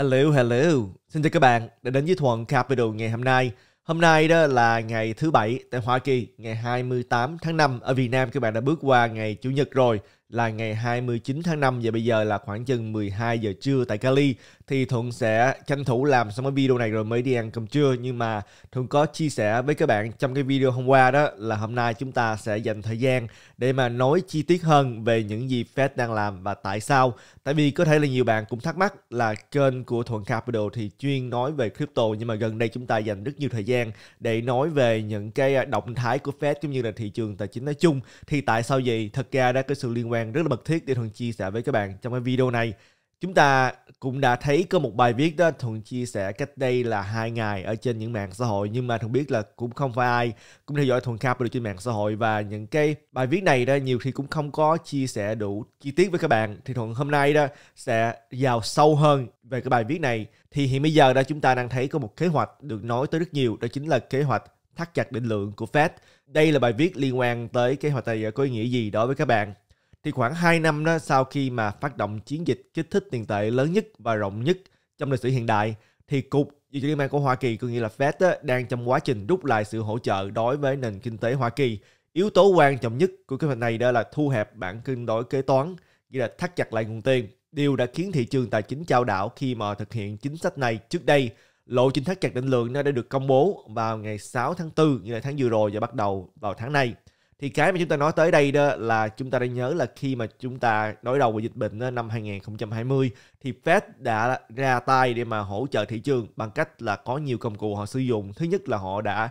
Hello, hello. Xin chào các bạn đã đến với Thuận Capital ngày hôm nay. Hôm nay đó là ngày thứ Bảy tại Hoa Kỳ, ngày 28 tháng 5. Ở Việt Nam các bạn đã bước qua ngày Chủ nhật rồi là ngày 29 tháng 5 và bây giờ là khoảng chừng 12 giờ trưa tại Cali thì Thuận sẽ tranh thủ làm xong cái video này rồi mới đi ăn cơm trưa nhưng mà Thuận có chia sẻ với các bạn trong cái video hôm qua đó là hôm nay chúng ta sẽ dành thời gian để mà nói chi tiết hơn về những gì Fed đang làm và tại sao tại vì có thể là nhiều bạn cũng thắc mắc là kênh của Thuận Capital thì chuyên nói về crypto nhưng mà gần đây chúng ta dành rất nhiều thời gian để nói về những cái động thái của Fed cũng như là thị trường tài chính nói chung thì tại sao vậy thật ra đã có sự liên quan quan rất là mật thiết để Thuận chia sẻ với các bạn trong cái video này. Chúng ta cũng đã thấy có một bài viết đó Thuận chia sẻ cách đây là hai ngày ở trên những mạng xã hội nhưng mà Thuận biết là cũng không phải ai cũng theo dõi Thuận Capital trên mạng xã hội và những cái bài viết này đó nhiều khi cũng không có chia sẻ đủ chi tiết với các bạn thì Thuận hôm nay đó sẽ vào sâu hơn về cái bài viết này thì hiện bây giờ đó chúng ta đang thấy có một kế hoạch được nói tới rất nhiều đó chính là kế hoạch thắt chặt định lượng của Fed. Đây là bài viết liên quan tới kế hoạch này có ý nghĩa gì đối với các bạn thì khoảng 2 năm đó sau khi mà phát động chiến dịch kích thích tiền tệ lớn nhất và rộng nhất trong lịch sử hiện đại thì cục dự trữ liên bang của Hoa Kỳ có nghĩa là Fed đang trong quá trình rút lại sự hỗ trợ đối với nền kinh tế Hoa Kỳ. Yếu tố quan trọng nhất của kế hoạch này đó là thu hẹp bản cân đối kế toán, nghĩa là thắt chặt lại nguồn tiền. Điều đã khiến thị trường tài chính chao đảo khi mà thực hiện chính sách này trước đây. Lộ trình thắt chặt định lượng nó đã được công bố vào ngày 6 tháng 4, như là tháng vừa rồi và bắt đầu vào tháng này thì cái mà chúng ta nói tới đây đó là chúng ta đã nhớ là khi mà chúng ta đối đầu với dịch bệnh đó, năm 2020 thì Fed đã ra tay để mà hỗ trợ thị trường bằng cách là có nhiều công cụ họ sử dụng. Thứ nhất là họ đã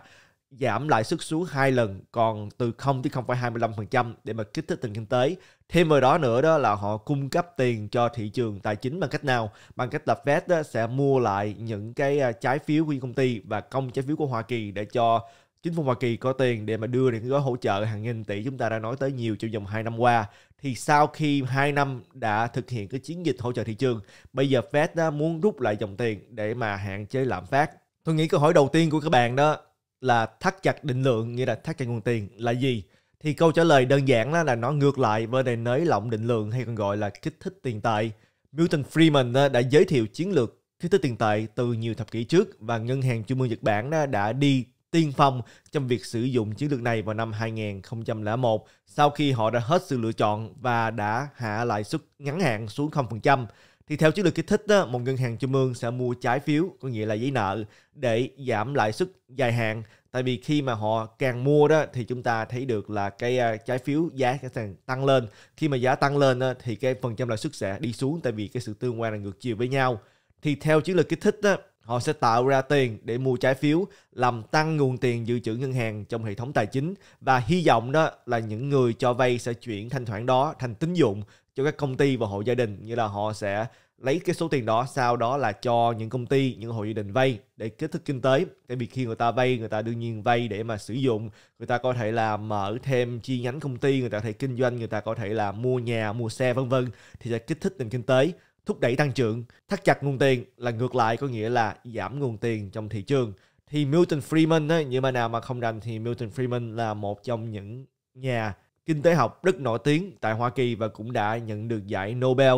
giảm lãi suất xuống hai lần còn từ 0 tới 0,25% để mà kích thích nền kinh tế. Thêm vào đó nữa đó là họ cung cấp tiền cho thị trường tài chính bằng cách nào? Bằng cách là Fed sẽ mua lại những cái à, trái phiếu của những công ty và công trái phiếu của Hoa Kỳ để cho Chính phủ Hoa Kỳ có tiền để mà đưa những gói hỗ trợ hàng nghìn tỷ chúng ta đã nói tới nhiều trong vòng 2 năm qua. Thì sau khi 2 năm đã thực hiện cái chiến dịch hỗ trợ thị trường, bây giờ Fed đã muốn rút lại dòng tiền để mà hạn chế lạm phát. Tôi nghĩ câu hỏi đầu tiên của các bạn đó là thắt chặt định lượng, nghĩa là thắt chặt nguồn tiền là gì? Thì câu trả lời đơn giản là, nó ngược lại với đề nới lỏng định lượng hay còn gọi là kích thích tiền tệ. Milton Friedman đã giới thiệu chiến lược kích thích tiền tệ từ nhiều thập kỷ trước và ngân hàng trung ương Nhật Bản đã đi tiên phong trong việc sử dụng chiến lược này vào năm 2001 sau khi họ đã hết sự lựa chọn và đã hạ lãi suất ngắn hạn xuống 0%. Thì theo chiến lược kích thích, đó, một ngân hàng trung ương sẽ mua trái phiếu, có nghĩa là giấy nợ, để giảm lãi suất dài hạn. Tại vì khi mà họ càng mua đó thì chúng ta thấy được là cái à, trái phiếu giá sẽ tăng lên. Khi mà giá tăng lên đó, thì cái phần trăm lãi suất sẽ đi xuống tại vì cái sự tương quan là ngược chiều với nhau. Thì theo chiến lược kích thích đó, Họ sẽ tạo ra tiền để mua trái phiếu, làm tăng nguồn tiền dự trữ ngân hàng trong hệ thống tài chính và hy vọng đó là những người cho vay sẽ chuyển thanh khoản đó thành tín dụng cho các công ty và hộ gia đình như là họ sẽ lấy cái số tiền đó sau đó là cho những công ty những hộ gia đình vay để kích thích kinh tế tại vì khi người ta vay người ta đương nhiên vay để mà sử dụng người ta có thể là mở thêm chi nhánh công ty người ta có thể kinh doanh người ta có thể là mua nhà mua xe vân vân thì sẽ kích thích nền kinh tế thúc đẩy tăng trưởng, thắt chặt nguồn tiền là ngược lại có nghĩa là giảm nguồn tiền trong thị trường. Thì Milton Friedman, ấy, như mà nào mà không rành thì Milton Friedman là một trong những nhà kinh tế học rất nổi tiếng tại Hoa Kỳ và cũng đã nhận được giải Nobel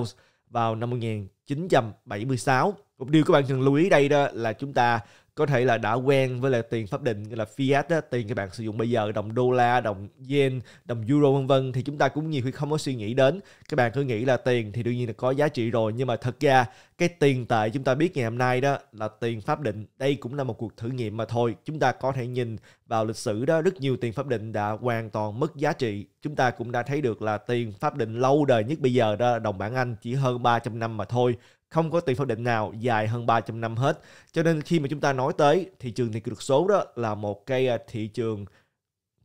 vào năm 1976. Một điều các bạn cần lưu ý đây đó là chúng ta có thể là đã quen với lại tiền pháp định là fiat đó, tiền các bạn sử dụng bây giờ đồng đô la đồng yen đồng euro vân vân thì chúng ta cũng nhiều khi không có suy nghĩ đến các bạn cứ nghĩ là tiền thì đương nhiên là có giá trị rồi nhưng mà thật ra cái tiền tệ chúng ta biết ngày hôm nay đó là tiền pháp định đây cũng là một cuộc thử nghiệm mà thôi chúng ta có thể nhìn vào lịch sử đó rất nhiều tiền pháp định đã hoàn toàn mất giá trị chúng ta cũng đã thấy được là tiền pháp định lâu đời nhất bây giờ đó đồng bảng Anh chỉ hơn 300 năm mà thôi không có tiền pháp định nào dài hơn 300 năm hết. Cho nên khi mà chúng ta nói tới thị trường tiền kỹ thuật số đó là một cái à, thị trường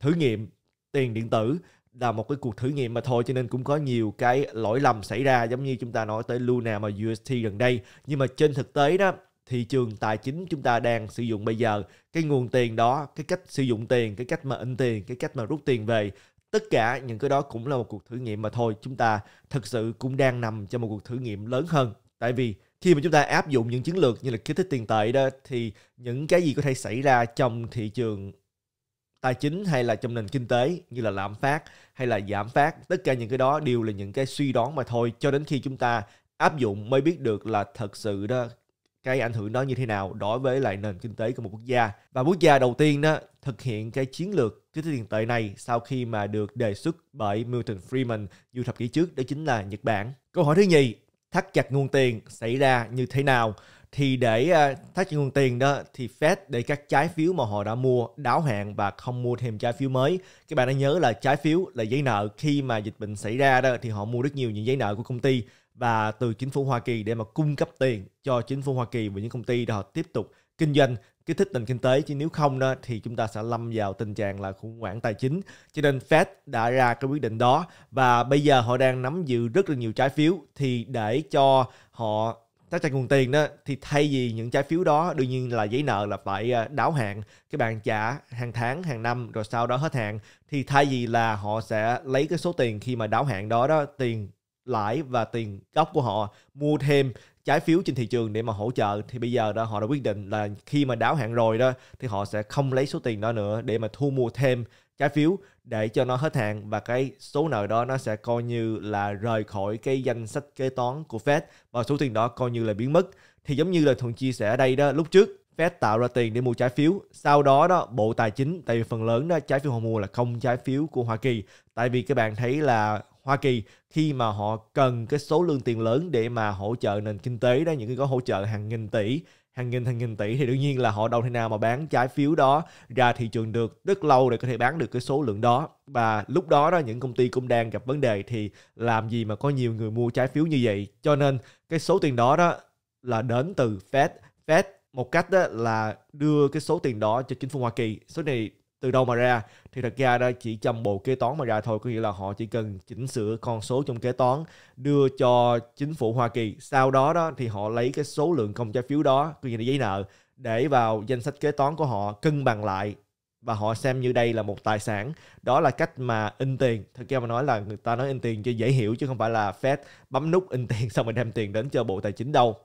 thử nghiệm tiền điện tử là một cái cuộc thử nghiệm mà thôi cho nên cũng có nhiều cái lỗi lầm xảy ra giống như chúng ta nói tới Luna mà UST gần đây nhưng mà trên thực tế đó thị trường tài chính chúng ta đang sử dụng bây giờ cái nguồn tiền đó cái cách sử dụng tiền cái cách mà in tiền cái cách mà rút tiền về tất cả những cái đó cũng là một cuộc thử nghiệm mà thôi chúng ta thực sự cũng đang nằm trong một cuộc thử nghiệm lớn hơn tại vì khi mà chúng ta áp dụng những chiến lược như là kích thích tiền tệ đó thì những cái gì có thể xảy ra trong thị trường tài chính hay là trong nền kinh tế như là lạm phát hay là giảm phát tất cả những cái đó đều là những cái suy đoán mà thôi cho đến khi chúng ta áp dụng mới biết được là thật sự đó cái ảnh hưởng đó như thế nào đối với lại nền kinh tế của một quốc gia và quốc gia đầu tiên đó thực hiện cái chiến lược kích thích tiền tệ này sau khi mà được đề xuất bởi Milton Friedman nhiều thập kỷ trước đó chính là Nhật Bản câu hỏi thứ nhì thắt chặt nguồn tiền xảy ra như thế nào thì để ờ, thắt chặt nguồn tiền đó thì Fed để các trái phiếu mà họ đã mua đáo hạn và không mua thêm trái phiếu mới các bạn đã nhớ là trái phiếu là giấy nợ khi mà dịch bệnh xảy ra đó thì họ mua rất nhiều những giấy nợ của công ty và từ chính phủ Hoa Kỳ để mà cung cấp tiền cho chính phủ Hoa Kỳ và những công ty đó họ tiếp tục kinh doanh kích thích nền kinh tế chứ nếu không đó thì chúng ta sẽ lâm vào tình trạng là khủng hoảng tài chính cho nên Fed đã ra cái quyết định đó và bây giờ họ đang nắm giữ rất là nhiều trái phiếu thì để cho họ tác tranh nguồn tiền đó thì thay vì những trái phiếu đó đương nhiên là giấy nợ là phải ờ, đáo hạn cái bạn trả hàng tháng hàng năm rồi sau đó hết hạn thì thay vì là họ sẽ lấy cái số tiền khi mà đáo hạn đó đó tiền lãi và tiền gốc của họ mua thêm trái phiếu trên thị trường để mà hỗ trợ thì bây giờ đó họ đã quyết định là khi mà đáo hạn rồi đó thì họ sẽ không lấy số tiền đó nữa để mà thu mua thêm trái phiếu để cho nó hết hạn và cái số nợ đó nó sẽ coi như là rời khỏi cái danh sách kế toán của Fed và số tiền đó coi như là biến mất thì giống như là thuận chia sẻ ở đây đó lúc trước Fed tạo ra tiền để mua trái phiếu. Sau đó đó Bộ Tài chính tại vì phần lớn đó trái phiếu họ mua là không trái phiếu của Hoa Kỳ. Tại vì các bạn thấy là Hoa Kỳ khi mà họ cần cái số lượng tiền lớn để mà hỗ trợ nền kinh tế đó những cái gói hỗ trợ hàng nghìn tỷ hàng nghìn hàng nghìn tỷ thì đương nhiên là họ đâu thể nào mà bán trái phiếu đó ra thị trường được rất lâu để có thể bán được cái số lượng đó và lúc đó đó những công ty cũng đang gặp vấn đề thì làm gì mà có nhiều người mua trái phiếu như vậy cho nên cái số tiền đó đó là đến từ Fed Fed một cách đó là đưa cái số tiền đó cho chính phủ Hoa Kỳ số này từ đâu mà ra thì thật ra đó chỉ trong bộ kế toán mà ra thôi có nghĩa là họ chỉ cần chỉnh sửa con số trong kế toán đưa cho chính phủ Hoa Kỳ sau đó đó thì họ lấy cái số lượng công trái phiếu đó có nghĩa là giấy nợ để vào danh sách kế toán của họ cân bằng lại và họ xem như đây là một tài sản đó là cách mà in tiền thực ra mà nói là người ta nói in tiền cho dễ hiểu chứ không phải là Fed bấm nút in tiền xong rồi đem tiền đến cho bộ tài chính đâu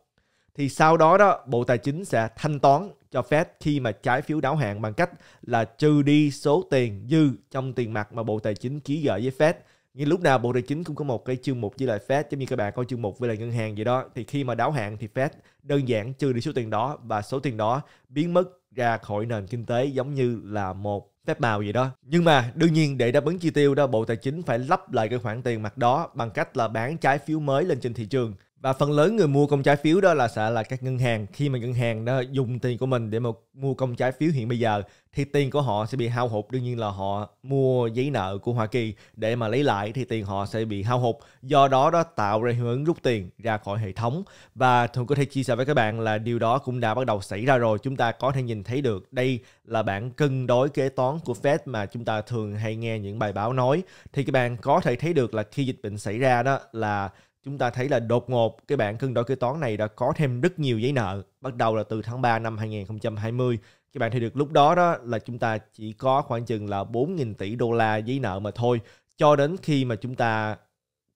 thì sau đó đó bộ tài chính sẽ thanh toán cho Fed khi mà trái phiếu đáo hạn bằng cách là trừ đi số tiền dư trong tiền mặt mà Bộ Tài chính ký gửi với Fed. Như lúc nào Bộ Tài chính cũng có một cái chương mục với lại Fed giống như các bạn coi chương mục với lại ngân hàng vậy đó. Thì khi mà đáo hạn thì Fed đơn giản trừ đi số tiền đó và số tiền đó biến mất ra khỏi nền kinh tế giống như là một phép màu gì đó. Nhưng mà đương nhiên để đáp ứng chi tiêu đó Bộ Tài chính phải lắp lại cái khoản tiền mặt đó bằng cách là bán trái phiếu mới lên trên thị trường và phần lớn người mua công trái phiếu đó là sẽ là các ngân hàng khi mà ngân hàng đó dùng tiền của mình để mà mua công trái phiếu hiện bây giờ thì tiền của họ sẽ bị hao hụt đương nhiên là họ mua giấy nợ của Hoa Kỳ để mà lấy lại thì tiền họ sẽ bị hao hụt do đó đó tạo ra hiệu ứng rút tiền ra khỏi hệ thống và thường có thể chia sẻ với các bạn là điều đó cũng đã bắt đầu xảy ra rồi chúng ta có thể nhìn thấy được đây là bản cân đối kế toán của Fed mà chúng ta thường hay nghe những bài báo nói thì các bạn có thể thấy được là khi dịch bệnh xảy ra đó là chúng ta thấy là đột ngột cái bảng cân đối kế toán này đã có thêm rất nhiều giấy nợ bắt đầu là từ tháng 3 năm 2020 các bạn thấy được lúc đó đó là chúng ta chỉ có khoảng chừng là 4.000 tỷ đô la giấy nợ mà thôi cho đến khi mà chúng ta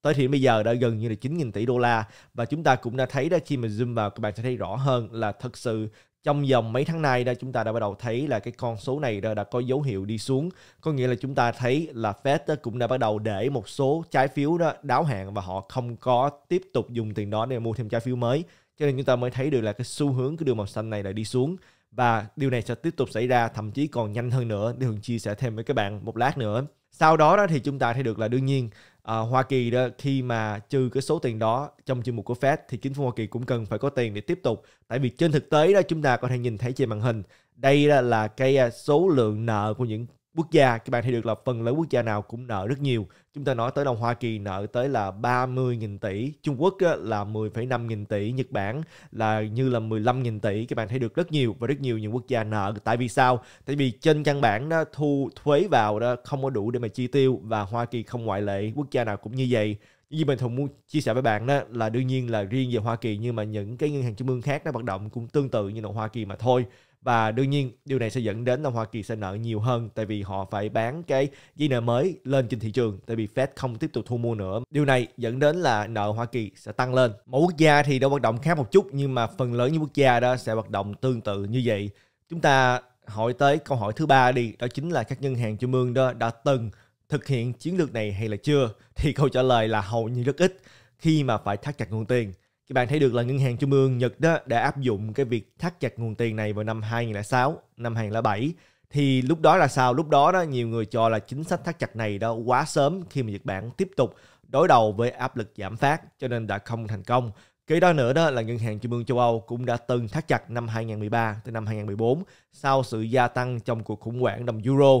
tới thì bây giờ đã gần như là 9.000 tỷ đô la và chúng ta cũng đã thấy đó khi mà zoom vào các bạn sẽ thấy rõ hơn là thật sự trong vòng mấy tháng nay đã chúng ta đã bắt đầu thấy là cái con số này đã, có dấu hiệu đi xuống có nghĩa là chúng ta thấy là Fed cũng đã bắt đầu để một số trái phiếu đó đáo hạn và họ không có tiếp tục dùng tiền đó để mua thêm trái phiếu mới cho nên chúng ta mới thấy được là cái xu hướng cái đường màu xanh này là đi xuống và điều này sẽ tiếp tục xảy ra thậm chí còn nhanh hơn nữa để Hường chia sẻ thêm với các bạn một lát nữa sau đó đó thì chúng ta thấy được là đương nhiên à, Hoa Kỳ đó khi mà trừ cái số tiền đó trong chương mục của Fed thì chính phủ Hoa Kỳ cũng cần phải có tiền để tiếp tục tại vì trên thực tế đó chúng ta có thể nhìn thấy trên màn hình đây là cái ờ, số lượng nợ của những quốc gia các bạn thấy được là phần lớn quốc gia nào cũng nợ rất nhiều chúng ta nói tới đồng Hoa Kỳ nợ tới là 30.000 tỷ Trung Quốc là 10,5 nghìn tỷ Nhật Bản là như là 15 nghìn tỷ các bạn thấy được rất nhiều và rất nhiều những quốc gia nợ tại vì sao tại vì trên căn bản đó thu thuế vào đó không có đủ để mà chi tiêu và Hoa Kỳ không ngoại lệ quốc gia nào cũng như vậy như mình thường muốn chia sẻ với bạn đó là đương nhiên là riêng về Hoa Kỳ nhưng mà những cái ngân hàng trung ương khác nó hoạt động cũng tương tự như là Hoa Kỳ mà thôi và đương nhiên điều này sẽ dẫn đến là Hoa Kỳ sẽ nợ nhiều hơn tại vì họ phải bán cái dây nợ mới lên trên thị trường tại vì Fed không tiếp tục thu mua nữa điều này dẫn đến là nợ Hoa Kỳ sẽ tăng lên Một quốc gia thì đã hoạt động khác một chút nhưng mà phần lớn những quốc gia đó sẽ hoạt động tương tự như vậy chúng ta hỏi tới câu hỏi thứ ba đi đó chính là các ngân hàng trung ương đó đã từng thực hiện chiến lược này hay là chưa thì câu trả lời là hầu như rất ít khi mà phải thắt chặt nguồn tiền các bạn thấy được là ngân hàng trung ương Nhật đó đã áp dụng cái việc thắt chặt nguồn tiền này vào năm 2006, năm 2007 thì lúc đó là sao? Lúc đó đó nhiều người cho là chính sách thắt chặt này đó quá sớm khi mà Nhật Bản tiếp tục đối đầu với áp lực giảm phát cho nên đã không thành công. Kế đó nữa đó là Ngân hàng Trung ương châu Âu cũng đã từng thắt chặt năm 2013 tới năm 2014 sau sự gia tăng trong cuộc khủng hoảng đồng euro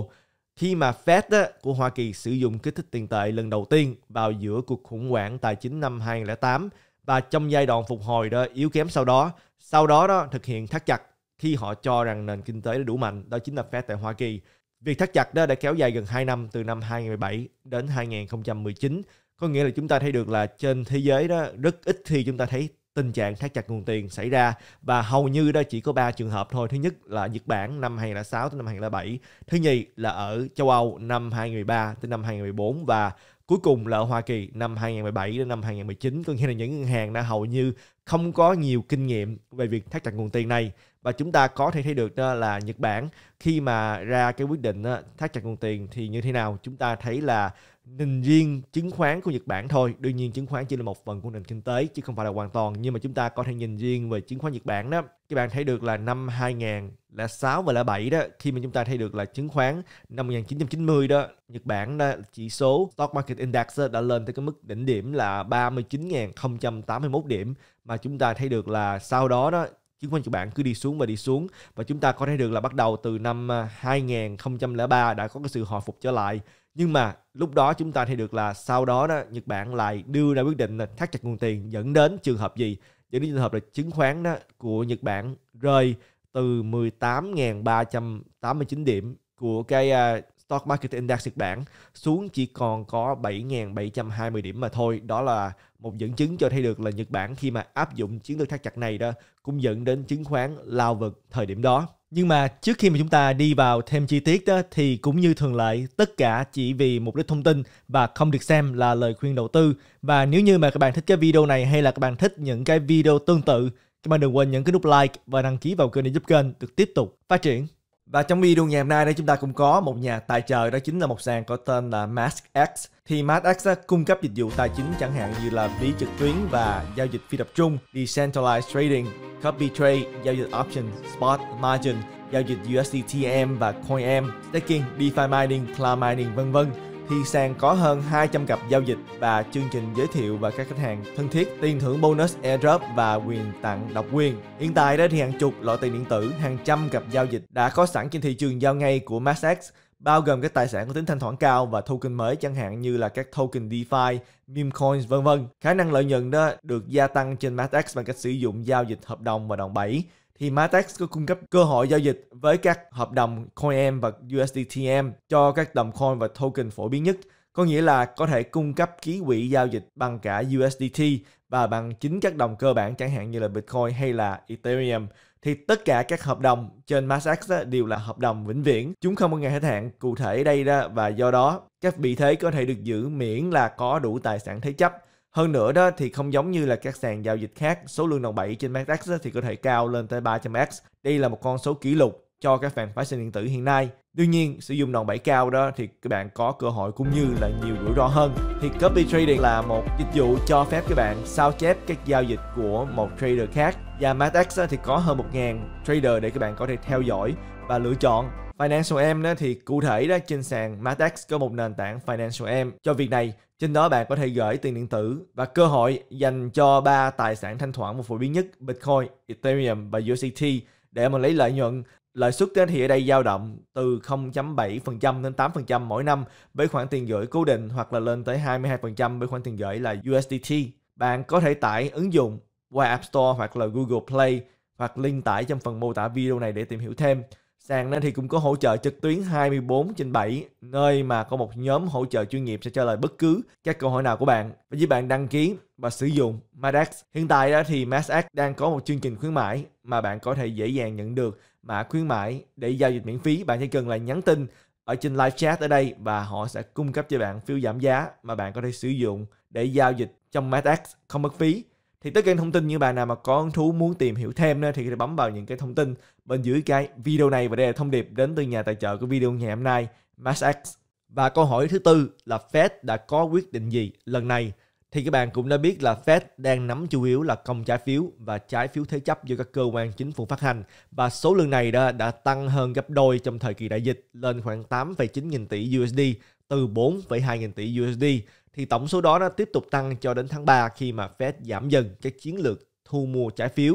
khi mà Fed đó, của Hoa Kỳ sử dụng kích thích tiền tệ lần đầu tiên vào giữa cuộc khủng hoảng tài chính năm 2008 và trong giai đoạn phục hồi đó yếu kém sau đó sau đó đó thực hiện thắt chặt khi họ cho rằng nền kinh tế đã đủ mạnh đó chính là Fed tại Hoa Kỳ việc thắt chặt đó đã kéo dài gần 2 năm từ năm 2017 đến 2019 có nghĩa là chúng ta thấy được là trên thế giới đó rất ít khi chúng ta thấy tình trạng thắt chặt nguồn tiền xảy ra và hầu như đó chỉ có 3 trường hợp thôi. Thứ nhất là Nhật Bản năm 2006 tới năm 2007, thứ nhì là ở châu Âu năm 2013 tới năm 2014 và Cuối cùng là ở Hoa Kỳ năm 2017 đến năm 2019 có nghĩa là những ngân hàng đã hầu như không có nhiều kinh nghiệm về việc thắt chặt nguồn tiền này và chúng ta có thể thấy được đó là Nhật Bản khi mà ra cái quyết định thắt chặt nguồn tiền thì như thế nào chúng ta thấy là nền riêng chứng khoán của Nhật Bản thôi đương nhiên chứng khoán chỉ là một phần của nền kinh tế chứ không phải là hoàn toàn nhưng mà chúng ta có thể nhìn riêng về chứng khoán Nhật Bản đó các bạn thấy được là năm 2000 là 6 và là 7 đó khi mà chúng ta thấy được là chứng khoán năm 1990 đó Nhật Bản đó chỉ số Stock Market Index đã lên tới cái mức đỉnh điểm là 39.081 điểm mà chúng ta thấy được là sau đó đó chứng khoán Nhật Bản cứ đi xuống và đi xuống và chúng ta có thể được là bắt đầu từ năm 2003 đã có cái sự hồi phục trở lại nhưng mà lúc đó chúng ta thấy được là sau đó đó Nhật Bản lại đưa ra quyết định là thắt chặt nguồn tiền dẫn đến trường hợp gì dẫn đến trường hợp là chứng khoán đó của Nhật Bản rơi từ 18.389 điểm của cái uh, Stock Market Index Nhật Bản xuống chỉ còn có 7.720 điểm mà thôi. Đó là một dẫn chứng cho thấy được là Nhật Bản khi mà áp dụng chiến lược thắt chặt này đó cũng dẫn đến chứng khoán lao vực thời điểm đó. Nhưng mà trước khi mà chúng ta đi vào thêm chi tiết đó, thì cũng như thường lệ tất cả chỉ vì mục đích thông tin và không được xem là lời khuyên đầu tư. Và nếu như mà các bạn thích cái video này hay là các bạn thích những cái video tương tự các bạn đừng quên nhấn cái nút like và đăng ký vào kênh để giúp kênh được tiếp tục phát triển. Và trong video ngày hôm nay đây chúng ta cũng có một nhà tài trợ đó chính là một sàn có tên là MaskX. Thì MaskX đã cung cấp dịch vụ tài chính chẳng hạn như là ví trực tuyến và giao dịch phi tập trung, decentralized trading, copy trade, giao dịch option, spot, margin, giao dịch USDTM và CoinM, staking, DeFi mining, cloud mining vân vân. Hy Sang có hơn 200 cặp giao dịch và chương trình giới thiệu và các khách hàng thân thiết, tiền thưởng bonus airdrop và quyền tặng độc quyền. Hiện tại đó thì hàng chục loại tiền điện tử, hàng trăm cặp giao dịch đã có sẵn trên thị trường giao ngay của MaxX bao gồm các tài sản có tính thanh khoản cao và token mới chẳng hạn như là các token DeFi, meme coins vân vân. Khả năng lợi nhuận đó được gia tăng trên MaxX bằng cách sử dụng giao dịch hợp đồng và đòn bẩy thì Matex có cung cấp cơ hội giao dịch với các hợp đồng CoinM và USDTM cho các đồng coin và token phổ biến nhất, có nghĩa là có thể cung cấp ký quỹ giao dịch bằng cả USDT và bằng chính các đồng cơ bản chẳng hạn như là Bitcoin hay là Ethereum thì tất cả các hợp đồng trên MassX đều là hợp đồng vĩnh viễn, chúng không có ngày hết hạn cụ thể đây đó và do đó các vị thế có thể được giữ miễn là có đủ tài sản thế chấp hơn nữa đó thì không giống như là các sàn giao dịch khác, số lượng đồng bẩy trên MACD thì có thể cao lên tới 300x. Đây là một con số kỷ lục cho các sàn phái sinh điện tử hiện nay. Tuy nhiên, sử dụng đòn bẩy cao đó thì các bạn có cơ hội cũng như là nhiều rủi ro hơn. Thì copy trading là một dịch vụ cho phép các bạn sao chép các giao dịch của một trader khác. Và MACD thì có hơn 1.000 trader để các bạn có thể theo dõi và lựa chọn Financial M đó thì cụ thể đó trên sàn Matex có một nền tảng Financial M cho việc này. Trên đó bạn có thể gửi tiền điện tử và cơ hội dành cho ba tài sản thanh khoản một phổ biến nhất Bitcoin, Ethereum và USDT để mà lấy lợi nhuận lợi suất thì ở đây dao động từ 0.7% đến 8% mỗi năm với khoản tiền gửi cố định hoặc là lên tới 22% với khoản tiền gửi là USDT. Bạn có thể tải ứng dụng qua App Store hoặc là Google Play hoặc link tải trong phần mô tả video này để tìm hiểu thêm. Sàn thì cũng có hỗ trợ trực tuyến 24 trên 7, nơi mà có một nhóm hỗ trợ chuyên nghiệp sẽ trả lời bất cứ các câu hỏi nào của bạn. Và với bạn đăng ký và sử dụng Madex. Hiện tại đó thì Madex đang có một chương trình khuyến mãi mà bạn có thể dễ dàng nhận được mã khuyến mãi để giao dịch miễn phí. Bạn chỉ cần là nhắn tin ở trên live chat ở đây và họ sẽ cung cấp cho bạn phiếu giảm giá mà bạn có thể sử dụng để giao dịch trong Madex không mất phí thì tất cả thông tin như bạn nào mà có hứng thú muốn tìm hiểu thêm nữa thì có thể bấm vào những cái thông tin bên dưới cái video này và đây là thông điệp đến từ nhà tài trợ của video ngày hôm nay MassX và câu hỏi thứ tư là Fed đã có quyết định gì lần này thì các bạn cũng đã biết là Fed đang nắm chủ yếu là công trái phiếu và trái phiếu thế chấp do các cơ quan chính phủ phát hành và số lượng này đã, đã tăng hơn gấp đôi trong thời kỳ đại dịch lên khoảng 8,9 nghìn tỷ USD từ 4,2 nghìn tỷ USD thì tổng số đó nó tiếp tục tăng cho đến tháng 3 khi mà Fed giảm dần các chiến lược thu mua trái phiếu.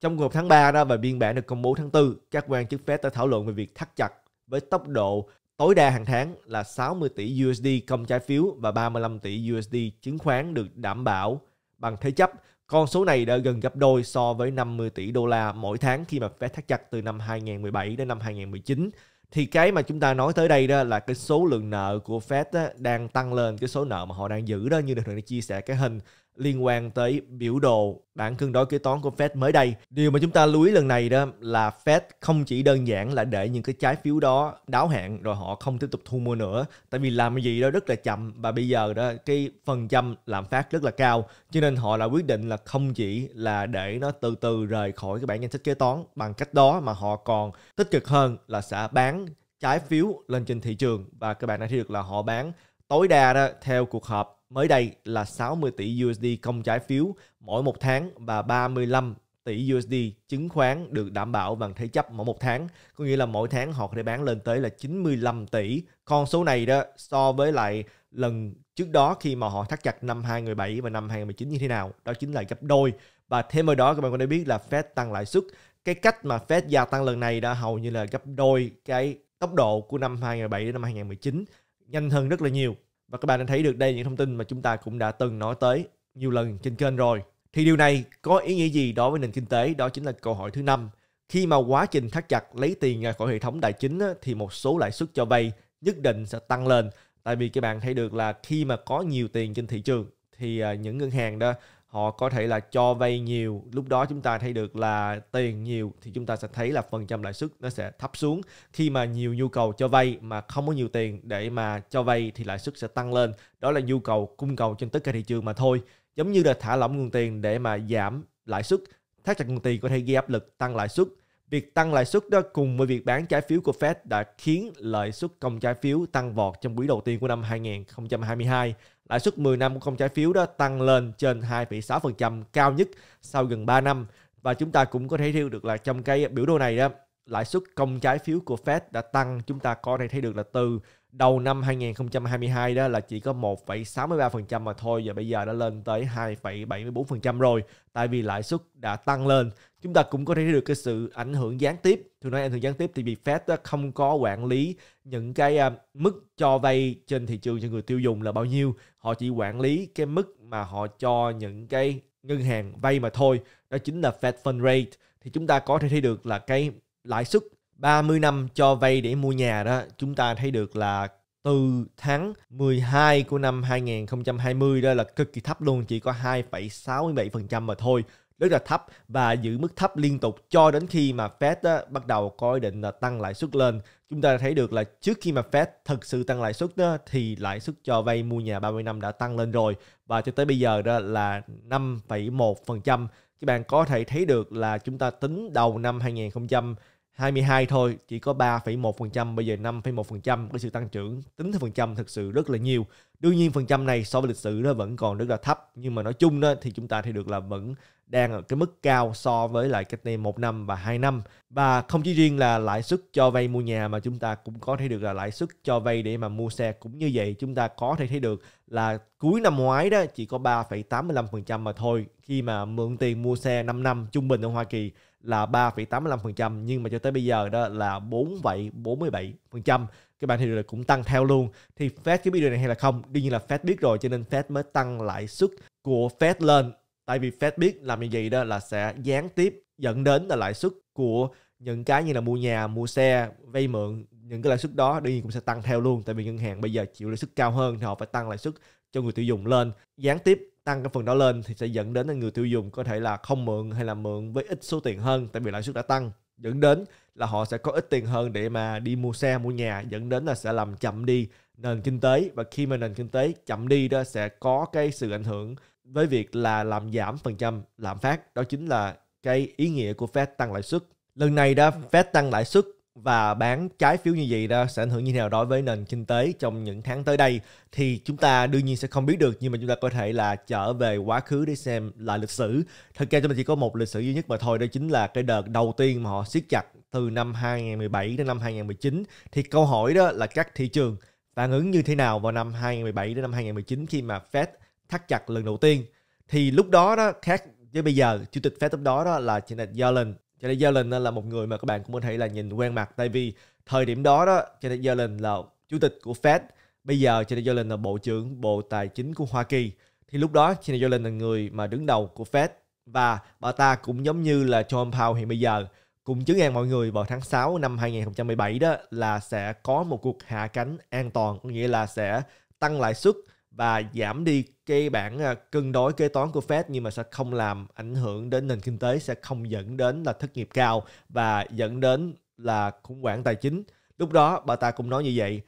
Trong cuộc tháng 3 đó và biên bản được công bố tháng 4, các quan chức Fed đã thảo luận về việc thắt chặt với tốc độ tối đa hàng tháng là 60 tỷ USD công trái phiếu và 35 tỷ USD chứng khoán được đảm bảo bằng thế chấp. Con số này đã gần gấp đôi so với 50 tỷ đô la mỗi tháng khi mà Fed thắt chặt từ năm 2017 đến năm 2019 thì cái mà chúng ta nói tới đây đó là cái số lượng nợ của Fed á, đang tăng lên cái số nợ mà họ đang giữ đó như được đã chia sẻ cái hình liên quan tới biểu đồ bản cân đối kế toán của Fed mới đây. Điều mà chúng ta lưu ý lần này đó là Fed không chỉ đơn giản là để những cái trái phiếu đó đáo hạn rồi họ không tiếp tục thu mua nữa, tại vì làm cái gì đó rất là chậm và bây giờ đó cái phần trăm lạm phát rất là cao, cho nên họ đã quyết định là không chỉ là để nó từ từ rời khỏi cái bản danh sách kế toán bằng cách đó mà họ còn tích cực hơn là sẽ bán trái phiếu lên trên thị trường và các bạn đã thấy được là họ bán tối đa đó theo cuộc họp Mới đây là 60 tỷ USD công trái phiếu mỗi một tháng và 35 tỷ USD chứng khoán được đảm bảo bằng thế chấp mỗi một tháng. Có nghĩa là mỗi tháng họ có thể bán lên tới là 95 tỷ. Con số này đó so với lại lần trước đó khi mà họ thắt chặt năm 2017 và năm 2019 như thế nào, đó chính là gấp đôi. Và thêm vào đó các bạn có thể biết là Fed tăng lãi suất. Cái cách mà Fed gia tăng lần này đã hầu như là gấp đôi cái tốc độ của năm 2017 đến năm 2019 nhanh hơn rất là nhiều và các bạn đã thấy được đây những thông tin mà chúng ta cũng đã từng nói tới nhiều lần trên kênh rồi. Thì điều này có ý nghĩa gì đối với nền kinh tế? Đó chính là câu hỏi thứ năm. Khi mà quá trình thắt chặt lấy tiền ra khỏi hệ thống tài chính thì một số lãi suất cho vay nhất định sẽ tăng lên. Tại vì các bạn thấy được là khi mà có nhiều tiền trên thị trường thì à, những ngân hàng đó họ có thể là cho vay nhiều lúc đó chúng ta thấy được là tiền nhiều thì chúng ta sẽ thấy là phần trăm lãi suất nó sẽ thấp xuống khi mà nhiều nhu cầu cho vay mà không có nhiều tiền để mà cho vay thì lãi suất sẽ tăng lên đó là nhu cầu cung cầu trên tất cả thị trường mà thôi giống như là thả lỏng nguồn tiền để mà giảm lãi suất thắt chặt nguồn tiền có thể gây áp lực tăng lãi suất việc tăng lãi suất đó cùng với việc bán trái phiếu của Fed đã khiến lợi suất công trái phiếu tăng vọt trong quý đầu tiên của năm 2022 lãi suất 10 năm của không trái phiếu đó tăng lên trên 2,6% cao nhất sau gần 3 năm và chúng ta cũng có thể thấy được là trong cái biểu đồ này đó lãi suất công trái phiếu của Fed đã tăng chúng ta có thể thấy được là từ đầu năm 2022 đó là chỉ có 1,63% mà thôi và bây giờ đã lên tới 2,74% rồi tại vì lãi suất đã tăng lên chúng ta cũng có thể thấy được cái sự ảnh hưởng gián tiếp thường nói ảnh hưởng gián tiếp thì vì Fed không có quản lý những cái à, mức cho vay trên thị trường cho người tiêu dùng là bao nhiêu họ chỉ quản lý cái mức mà họ cho những cái ngân hàng vay mà thôi đó chính là Fed Fund Rate thì chúng ta có thể thấy được là cái lãi suất 30 năm cho vay để mua nhà đó chúng ta thấy được là từ tháng 12 của năm 2020 đó là cực kỳ thấp luôn chỉ có 2,67% mà thôi rất là thấp và giữ mức thấp liên tục cho đến khi mà Fed bắt đầu có ý định là tăng lãi suất lên. Chúng ta thấy được là trước khi mà Fed thực sự tăng lãi suất thì lãi suất cho vay mua nhà 30 năm đã tăng lên rồi và cho tới bây giờ đó là 5,1%. Các bạn có thể thấy được là chúng ta tính đầu năm 2022 thôi chỉ có 3,1% bây giờ 5,1% cái sự tăng trưởng tính theo phần trăm thực sự rất là nhiều đương nhiên phần trăm này so với lịch sử nó vẫn còn rất là thấp nhưng mà nói chung đó thì chúng ta thấy được là vẫn đang ở cái mức cao so với lại cách đây một năm và hai năm và không chỉ riêng là lãi suất cho vay mua nhà mà chúng ta cũng có thể được là lãi suất cho vay để mà mua xe cũng như vậy chúng ta có thể thấy được là cuối năm ngoái đó chỉ có 3,85% mà thôi khi mà mượn tiền mua xe 5 năm trung bình ở Hoa Kỳ là 3,85% nhưng mà cho tới bây giờ đó là 4,47%. Các bạn thì được cũng tăng theo luôn. Thì Fed cái biết điều này hay là không? Đương nhiên là Fed biết rồi cho nên Fed mới tăng lãi suất của Fed lên Tại vì Fed biết làm như vậy đó là sẽ gián tiếp dẫn đến là lãi suất của những cái như là mua nhà, mua xe, vay mượn những cái lãi suất đó đương nhiên cũng sẽ tăng theo luôn tại vì ngân hàng bây giờ chịu lãi suất cao hơn thì họ phải tăng lãi suất cho người tiêu dùng lên gián tiếp tăng cái phần đó lên thì sẽ dẫn đến là người tiêu dùng có thể là không mượn hay là mượn với ít số tiền hơn tại vì lãi suất đã tăng dẫn đến là họ sẽ có ít tiền hơn để mà đi mua xe mua nhà dẫn đến là sẽ làm chậm đi nền kinh tế và khi mà nền kinh tế chậm đi đó sẽ có cái sự ảnh hưởng với việc là làm giảm phần trăm lạm phát đó chính là cái ý nghĩa của Fed tăng lãi suất lần này đó Fed tăng lãi suất và bán trái phiếu như vậy đó sẽ ảnh hưởng như thế nào đối với nền kinh tế trong những tháng tới đây thì chúng ta đương nhiên sẽ không biết được nhưng mà chúng ta có thể là trở về quá khứ để xem lại lịch sử thực ra chúng ta chỉ có một lịch sử duy nhất mà thôi đó chính là cái đợt đầu tiên mà họ siết chặt từ năm 2017 đến năm 2019 thì câu hỏi đó là các thị trường phản ứng như thế nào vào năm 2017 đến năm 2019 khi mà Fed thắt chặt lần đầu tiên thì lúc đó đó khác với bây giờ chủ tịch Fed lúc đó đó là Janet Yellen Janet Yellen là một người mà các bạn cũng có thể là nhìn quen mặt tại vì thời điểm đó đó Janet Yellen là chủ tịch của Fed bây giờ Janet Yellen là bộ trưởng bộ tài chính của Hoa Kỳ thì lúc đó Janet Yellen là người mà đứng đầu của Fed và bà ta cũng giống như là John Powell hiện bây giờ cũng chứng an mọi người vào tháng 6 năm 2017 đó là sẽ có một cuộc hạ cánh an toàn có nghĩa là sẽ tăng lãi suất và giảm đi cái bản à, cân đối kế toán của Fed nhưng mà sẽ không làm ảnh hưởng đến nền kinh tế sẽ không dẫn đến là thất nghiệp cao và dẫn đến là khủng hoảng tài chính lúc đó bà ta cũng nói như vậy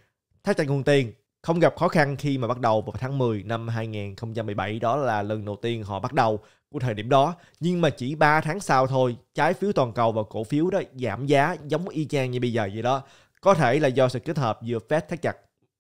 thắt chặt nguồn tiền không gặp khó khăn khi mà bắt đầu vào tháng 10 năm 2017 đó là lần đầu tiên họ bắt đầu của thời điểm đó nhưng mà chỉ 3 tháng sau thôi trái phiếu toàn cầu và cổ phiếu đó giảm giá giống y chang như bây giờ vậy đó có thể là do sự kết hợp giữa Fed thắt chặt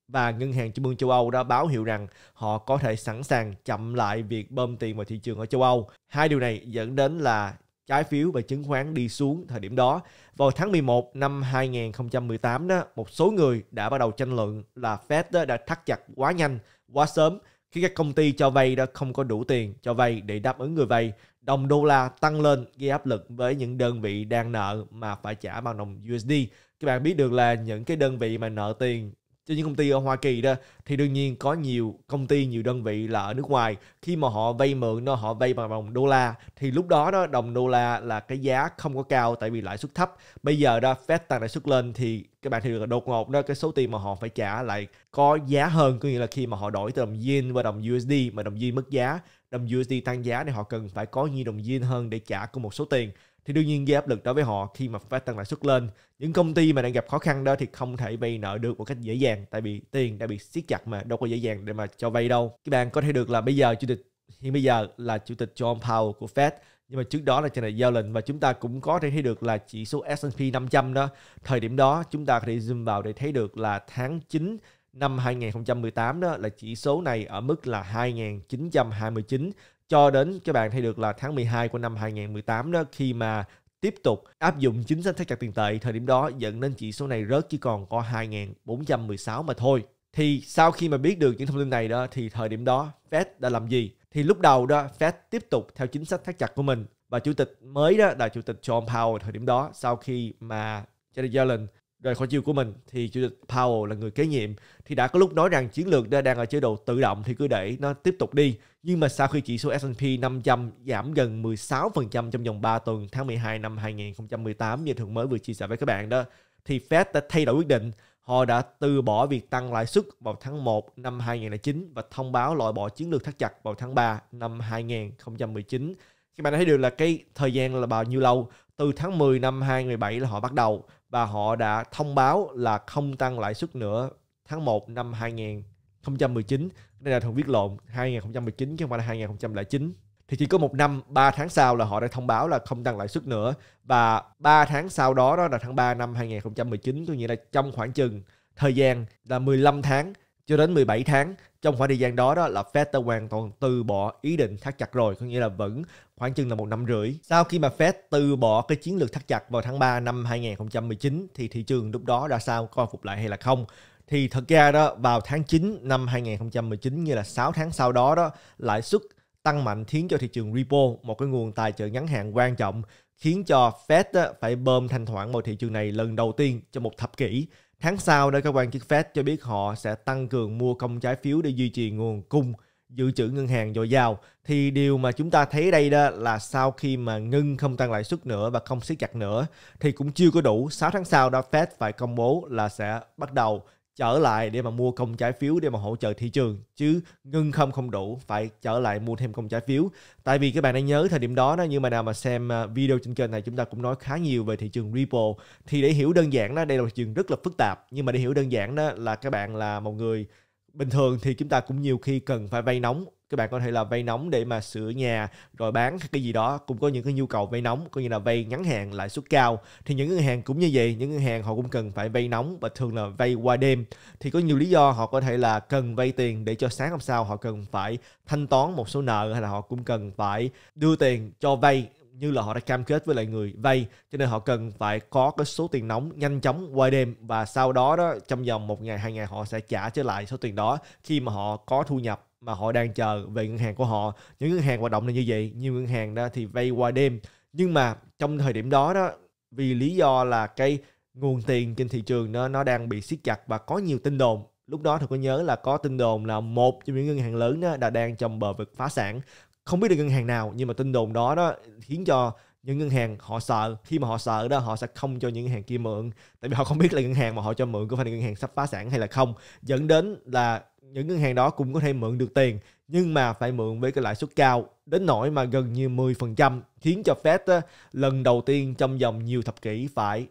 và ngân hàng trung ương châu Âu đã báo hiệu rằng họ có thể sẵn sàng chậm lại việc bơm tiền vào thị trường ở châu Âu. Hai điều này dẫn đến là trái phiếu và chứng khoán đi xuống thời điểm đó. Vào tháng 11 năm 2018 đó, một số người đã bắt đầu tranh luận là Fed đó đã thắt chặt quá nhanh, quá sớm khi các công ty cho vay đã không có đủ tiền cho vay để đáp ứng người vay. Đồng đô la tăng lên gây áp lực với những đơn vị đang nợ mà phải trả bằng đồng USD. Các bạn biết được là những cái đơn vị mà nợ tiền cho những công ty ở Hoa Kỳ đó thì đương nhiên có nhiều công ty nhiều đơn vị là ở nước ngoài khi mà họ vay mượn nó họ vay bằng đồng đô la thì lúc đó đó đồng đô la là cái giá không có cao tại vì lãi suất thấp bây giờ đó Fed tăng lãi suất lên thì các bạn thì được đột ngột đó cái số tiền mà họ phải trả lại có giá hơn có nghĩa là khi mà họ đổi từ đồng yên qua đồng USD mà đồng yên mất giá đồng USD tăng giá thì họ cần phải có nhiều đồng yên hơn để trả cùng một số tiền thì đương nhiên gây áp lực đối với họ khi mà phải tăng lãi suất lên những công ty mà đang gặp khó khăn đó thì không thể vay nợ được một cách dễ dàng tại vì tiền đã bị siết chặt mà đâu có dễ dàng để mà cho vay đâu các bạn có thể được là bây giờ chủ tịch hiện bây giờ là chủ tịch John Powell của Fed nhưng mà trước đó là Janet Yellen và chúng ta cũng có thể thấy được là chỉ số S&P 500 đó thời điểm đó chúng ta có thể zoom vào để thấy được là tháng 9 năm 2018 đó là chỉ số này ở mức là 2929 cho đến các bạn thấy được là tháng 12 của năm 2018 đó khi mà tiếp tục áp dụng chính sách thắt chặt tiền tệ thời điểm đó dẫn đến chỉ số này rớt chỉ còn có 2.416 mà thôi. Thì sau khi mà biết được những thông tin này đó thì thời điểm đó Fed đã làm gì? Thì lúc đầu đó Fed tiếp tục theo chính sách thắt chặt của mình và chủ tịch mới đó là chủ tịch John Powell thời điểm đó sau khi mà Janet Yellen rời khỏi chiều của mình thì chủ tịch Powell là người kế nhiệm thì đã có lúc nói rằng chiến lược đã đang ở chế độ tự động thì cứ để nó tiếp tục đi. Nhưng mà sau khi chỉ số S&P 500 giảm gần 16% trong vòng 3 tuần tháng 12 năm 2018 như thường mới vừa chia sẻ với các bạn đó thì Fed đã thay đổi quyết định họ đã từ bỏ việc tăng lãi suất vào tháng 1 năm 2009 và thông báo loại bỏ chiến lược thắt chặt vào tháng 3 năm 2019. Các bạn thấy được là cái thời gian là bao nhiêu lâu? Từ tháng 10 năm 2017 là họ bắt đầu và họ đã thông báo là không tăng lãi suất nữa tháng 1 năm 2019 đây là thường viết lộn 2019 chứ không phải là 2009 thì chỉ có một năm 3 tháng sau là họ đã thông báo là không tăng lãi suất nữa và 3 tháng sau đó đó là tháng 3 năm 2019 có nghĩa là trong khoảng chừng thời gian là 15 tháng cho đến 17 tháng trong khoảng thời gian đó đó là Fed đã hoàn toàn từ bỏ ý định thắt chặt rồi, có nghĩa là vẫn khoảng chừng là một năm rưỡi. Sau khi mà Fed từ bỏ cái chiến lược thắt chặt vào tháng 3 năm 2019 thì thị trường lúc đó ra sao coi phục lại hay là không? Thì thật ra đó vào tháng 9 năm 2019 như là 6 tháng sau đó đó lãi suất tăng mạnh khiến cho thị trường repo một cái nguồn tài trợ ngắn hạn quan trọng khiến cho Fed phải bơm thanh khoản vào thị trường này lần đầu tiên trong một thập kỷ Tháng sau, nơi các quan chức Fed cho biết họ sẽ tăng cường mua công trái phiếu để duy trì nguồn cung dự trữ ngân hàng dồi dào thì điều mà chúng ta thấy đây đó là sau khi mà ngưng không tăng lãi suất nữa và không siết chặt nữa thì cũng chưa có đủ 6 tháng sau đó Fed phải công bố là sẽ bắt đầu trở lại để mà mua công trái phiếu để mà hỗ trợ thị trường chứ ngưng không không đủ phải trở lại mua thêm công trái phiếu tại vì các bạn đã nhớ thời điểm đó đó nhưng mà nào mà xem à, video trên kênh này chúng ta cũng nói khá nhiều về thị trường Ripple thì để hiểu đơn giản đó đây là một thị trường rất là phức tạp nhưng mà để hiểu đơn giản đó là các bạn là một người bình thường thì chúng ta cũng nhiều khi cần phải vay nóng các bạn có thể là vay nóng để mà sửa nhà rồi bán cái gì đó cũng có những cái nhu cầu vay nóng coi như là vay ngắn hạn lãi suất cao thì những ngân hàng cũng như vậy những ngân hàng họ cũng cần phải vay nóng và thường là vay qua đêm thì có nhiều lý do họ có thể là cần vay tiền để cho sáng hôm sau họ cần phải thanh toán một số nợ hay là họ cũng cần phải đưa tiền cho vay như là họ đã cam kết với lại người vay cho nên họ cần phải có cái số tiền nóng nhanh chóng qua đêm và sau đó đó trong vòng một ngày hai ngày họ sẽ trả trở lại số tiền đó khi mà họ có thu nhập mà họ đang chờ về ngân hàng của họ những ngân hàng hoạt động là như vậy nhiều ngân hàng đó thì vay qua đêm nhưng mà trong thời điểm đó đó vì lý do là cái nguồn tiền trên thị trường nó nó đang bị siết chặt và có nhiều tin đồn lúc đó thì có nhớ là có tin đồn là một trong những ngân hàng lớn đó đã đang trong bờ vực phá sản không biết được ngân hàng nào nhưng mà tin đồn đó đó khiến cho những ngân hàng họ sợ khi mà họ sợ đó họ sẽ không cho những ngân hàng kia mượn tại vì họ không biết là ngân hàng mà họ cho mượn có phải là ngân hàng sắp phá sản hay là không dẫn đến là những ngân hàng đó cũng có thể mượn được tiền nhưng mà phải mượn với cái lãi suất cao đến nỗi mà gần như 10% khiến cho Fed lần đầu tiên trong vòng nhiều thập kỷ phải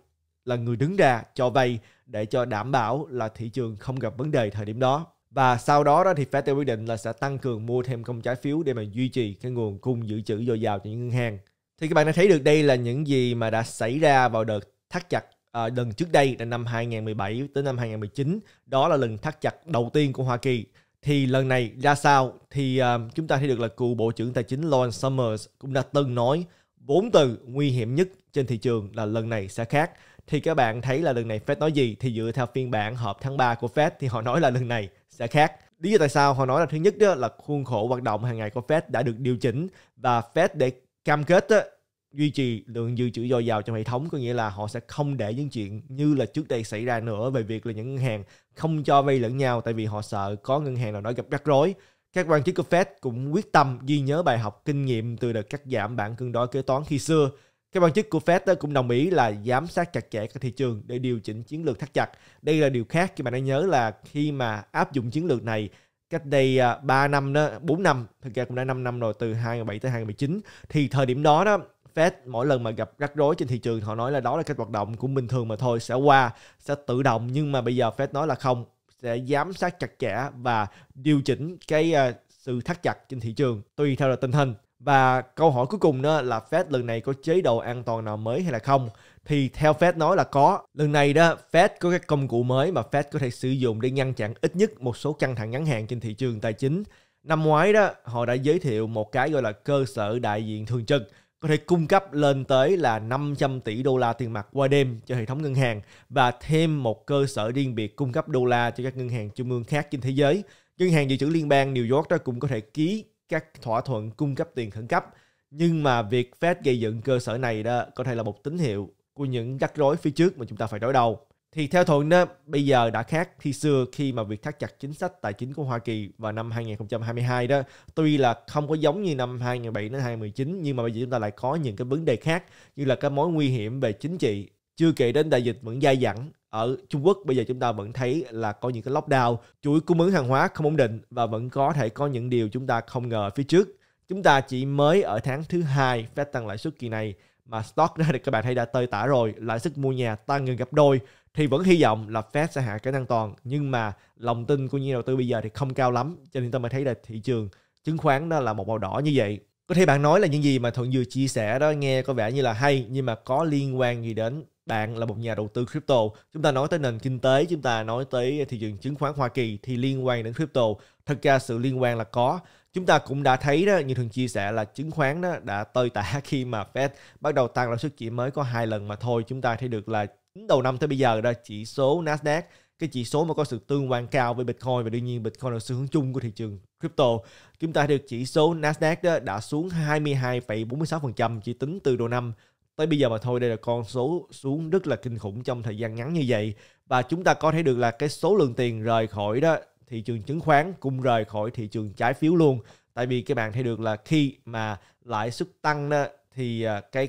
là người đứng ra cho vay để cho đảm bảo là thị trường không gặp vấn đề thời điểm đó. Và sau đó đó thì Fed quyết định là sẽ tăng cường mua thêm công trái phiếu để mà duy trì cái nguồn cung dự trữ dồi dào cho những ngân hàng. Thì các bạn đã thấy được đây là những gì mà đã xảy ra vào đợt thắt chặt à, lần trước đây là năm 2017 tới năm 2019 đó là lần thắt chặt đầu tiên của Hoa Kỳ thì lần này ra sao thì à, chúng ta thấy được là cựu bộ trưởng tài chính Lawrence Summers cũng đã từng nói bốn từ nguy hiểm nhất trên thị trường là lần này sẽ khác thì các bạn thấy là lần này Fed nói gì thì dựa theo phiên bản họp tháng 3 của Fed thì họ nói là lần này sẽ khác lý do tại sao họ nói là thứ nhất đó là khuôn khổ hoạt động hàng ngày của Fed đã được điều chỉnh và Fed để cam kết duy trì lượng dự trữ dồi dào trong hệ thống có nghĩa là họ sẽ không để những chuyện như là trước đây xảy ra nữa về việc là những ngân hàng không cho vay lẫn nhau tại vì họ sợ có ngân hàng nào đó gặp rắc rối các quan chức của Fed cũng quyết tâm ghi nhớ bài học kinh nghiệm từ đợt cắt giảm bảng cân đối kế toán khi xưa. Các quan chức của Fed cũng đồng ý là giám sát chặt chẽ các thị trường để điều chỉnh chiến lược thắt chặt. Đây là điều khác khi mà đã nhớ là khi mà áp dụng chiến lược này cách đây 3 à, năm đó, 4 năm, thực ra cũng đã 5 năm rồi từ 2017 tới 2019 thì thời điểm đó đó Fed mỗi lần mà gặp rắc rối trên thị trường họ nói là đó là cách hoạt động cũng bình thường mà thôi sẽ qua sẽ tự động nhưng mà bây giờ Fed nói là không sẽ giám sát chặt chẽ và điều chỉnh cái uh, sự thắt chặt trên thị trường tùy theo là tình hình và câu hỏi cuối cùng đó là Fed lần này có chế độ an toàn nào mới hay là không? Thì theo Fed nói là có. Lần này đó, Fed có các công cụ mới mà Fed có thể sử dụng để ngăn chặn ít nhất một số căng thẳng ngắn hạn trên thị trường tài chính. Năm ngoái đó, họ đã giới thiệu một cái gọi là cơ sở đại diện thường trực có thể cung cấp lên tới là 500 tỷ đô la tiền mặt qua đêm cho hệ thống ngân hàng và thêm một cơ sở riêng biệt cung cấp đô la cho các ngân hàng trung ương khác trên thế giới. Ngân hàng dự trữ liên bang New York đó cũng có thể ký các thỏa thuận cung cấp tiền khẩn cấp. Nhưng mà việc Fed gây dựng cơ sở này đó có thể là một tín hiệu của những rắc rối phía trước mà chúng ta phải đối đầu. Thì theo Thuận đó, bây giờ đã khác khi xưa khi mà việc thắt chặt chính sách tài chính của Hoa Kỳ vào năm 2022 đó, tuy là không có giống như năm 2017 đến 2019 nhưng mà bây giờ chúng ta lại có những cái vấn đề khác như là cái mối nguy hiểm về chính trị, chưa kể đến đại dịch vẫn dai dẳng ở Trung Quốc bây giờ chúng ta vẫn thấy là có những cái lockdown, chuỗi cung ứng hàng hóa không ổn định và vẫn có thể có những điều chúng ta không ngờ phía trước. Chúng ta chỉ mới ở tháng thứ hai phép tăng lãi suất kỳ này mà stock đã thì các bạn thấy đã tơi tả rồi lãi suất mua nhà tăng gần gấp đôi thì vẫn hy vọng là Fed sẽ hạ cái năng toàn nhưng mà lòng tin của nhà đầu tư bây giờ thì không cao lắm cho nên tôi mới thấy là thị trường chứng khoán đó là một màu đỏ như vậy có thể bạn nói là những gì mà thuận vừa chia sẻ đó nghe có vẻ như là hay nhưng mà có liên quan gì đến bạn là một nhà đầu tư crypto chúng ta nói tới nền kinh tế chúng ta nói tới thị trường chứng khoán hoa kỳ thì liên quan đến crypto thật ra sự liên quan là có Chúng ta cũng đã thấy đó, như thường chia sẻ là chứng khoán đó đã tơi tả khi mà Fed bắt đầu tăng lãi suất chỉ mới có hai lần mà thôi. Chúng ta thấy được là tính đầu năm tới bây giờ đó chỉ số Nasdaq cái chỉ số mà có sự tương quan cao với Bitcoin và đương nhiên Bitcoin là xu hướng chung của thị trường crypto. Chúng ta thấy được chỉ số Nasdaq đó đã xuống 22,46% chỉ tính từ đầu năm tới bây giờ mà thôi đây là con số xuống rất là kinh khủng trong thời gian ngắn như vậy và chúng ta có thể được là cái số lượng tiền rời khỏi đó thị trường chứng khoán cùng rời khỏi thị trường trái phiếu luôn tại vì các bạn thấy được là khi mà lãi suất tăng đó, thì à, cái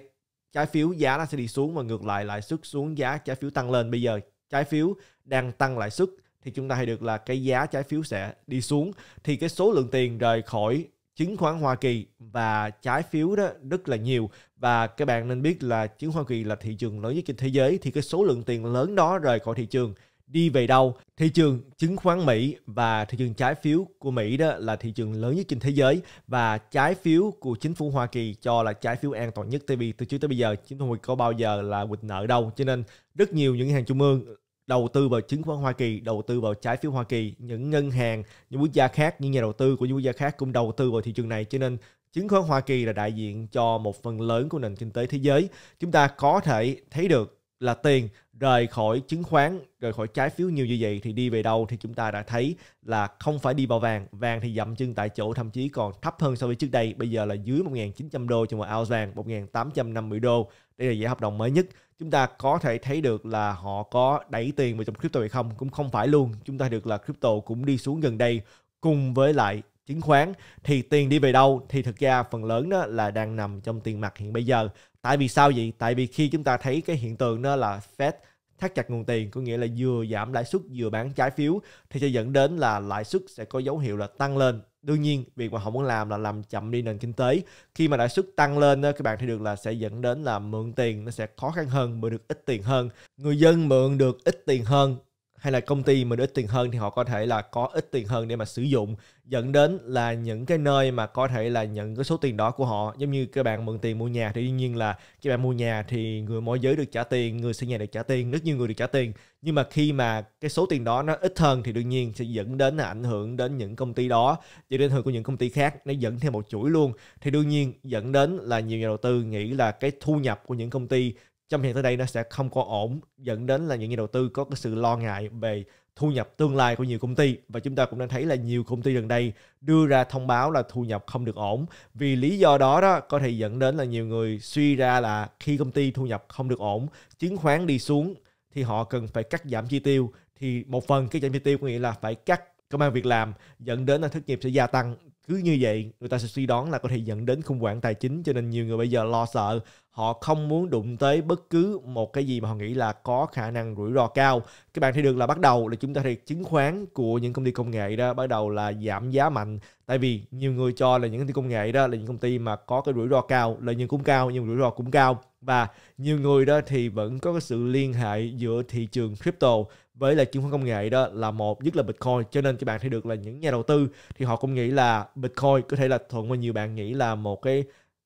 trái phiếu giá nó sẽ đi xuống và ngược lại lãi suất xuống giá trái phiếu tăng lên bây giờ trái phiếu đang tăng lãi suất thì chúng ta thấy được là cái giá trái phiếu sẽ đi xuống thì cái số lượng tiền rời khỏi chứng khoán Hoa Kỳ và trái phiếu đó rất là nhiều và các bạn nên biết là chứng khoán Hoa Kỳ là thị trường lớn nhất trên thế giới thì cái số lượng tiền lớn đó rời khỏi thị trường đi về đâu thị trường chứng khoán Mỹ và thị trường trái phiếu của Mỹ đó là thị trường lớn nhất trên thế giới và trái phiếu của chính phủ Hoa Kỳ cho là trái phiếu an toàn nhất tại vì từ trước tới bây giờ chính phủ Hoa có bao giờ là quỵt nợ đâu cho nên rất nhiều những hàng trung ương đầu tư vào chứng khoán Hoa Kỳ, đầu tư vào trái phiếu Hoa Kỳ, những ngân hàng, những quốc gia khác, những nhà đầu tư của những quốc gia khác cũng đầu tư vào thị trường này cho nên chứng khoán Hoa Kỳ là đại diện cho một phần lớn của nền kinh tế thế giới. Chúng ta có thể thấy được là tiền rời khỏi chứng khoán, rời khỏi trái phiếu nhiều như vậy thì đi về đâu thì chúng ta đã thấy là không phải đi vào vàng, vàng thì dậm chân tại chỗ thậm chí còn thấp hơn so với trước đây, bây giờ là dưới 1.900 đô cho một ounce vàng, 1.850 đô. Đây là giải hợp đồng mới nhất. Chúng ta có thể thấy được là họ có đẩy tiền vào trong crypto hay không cũng không phải luôn. Chúng ta được là crypto cũng đi xuống gần đây cùng với lại chứng khoán thì tiền đi về đâu thì thực ra phần lớn đó là đang nằm trong tiền mặt hiện bây giờ tại vì sao vậy tại vì khi chúng ta thấy cái hiện tượng đó là Fed thắt chặt nguồn tiền có nghĩa là vừa giảm lãi suất vừa bán trái phiếu thì sẽ dẫn đến là lãi suất sẽ có dấu hiệu là tăng lên đương nhiên việc mà họ muốn làm là làm chậm đi nền kinh tế khi mà lãi suất tăng lên đó, các bạn thấy được là sẽ dẫn đến là mượn tiền nó sẽ khó khăn hơn mượn được ít tiền hơn người dân mượn được ít tiền hơn hay là công ty mình ít tiền hơn thì họ có thể là có ít tiền hơn để mà sử dụng dẫn đến là những cái nơi mà có thể là nhận cái số tiền đó của họ giống như các bạn mượn tiền mua nhà thì đương nhiên là các bạn mua nhà thì người môi giới được trả tiền người xây nhà được trả tiền rất nhiều người được trả tiền nhưng mà khi mà cái số tiền đó nó ít hơn thì đương nhiên sẽ dẫn đến là ảnh hưởng đến những công ty đó dẫn đến ảnh hưởng của những công ty khác nó dẫn theo một chuỗi luôn thì đương nhiên dẫn đến là nhiều nhà đầu tư nghĩ là cái thu nhập của những công ty trong hiện gian tới đây nó sẽ không có ổn dẫn đến là những nhà đầu tư có cái sự lo ngại về thu nhập tương lai của nhiều công ty và chúng ta cũng đang thấy là nhiều công ty gần đây đưa ra thông báo là thu nhập không được ổn vì lý do đó đó có thể dẫn đến là nhiều người suy ra là khi công ty thu nhập không được ổn chứng khoán đi xuống thì họ cần phải cắt giảm chi tiêu thì một phần cái giảm chi tiêu có nghĩa là phải cắt công an việc làm dẫn đến là thất nghiệp sẽ gia tăng cứ như vậy người ta sẽ suy đoán là có thể dẫn đến khủng hoảng tài chính cho nên nhiều người bây giờ lo sợ họ không muốn đụng tới bất cứ một cái gì mà họ nghĩ là có khả năng rủi ro cao các bạn thấy được là bắt đầu là chúng ta thấy chứng khoán của những công ty công nghệ đó bắt đầu là giảm giá mạnh tại vì nhiều người cho là những công ty công nghệ đó là những công ty mà có cái rủi ro cao lợi nhuận cũng cao nhưng rủi ro cũng cao và nhiều người đó thì vẫn có cái sự liên hệ giữa thị trường crypto với lại chứng khoán công nghệ đó là một nhất là Bitcoin cho nên các bạn thấy được là những nhà đầu tư thì họ cũng nghĩ là Bitcoin có thể là thuận mà nhiều bạn nghĩ là một cái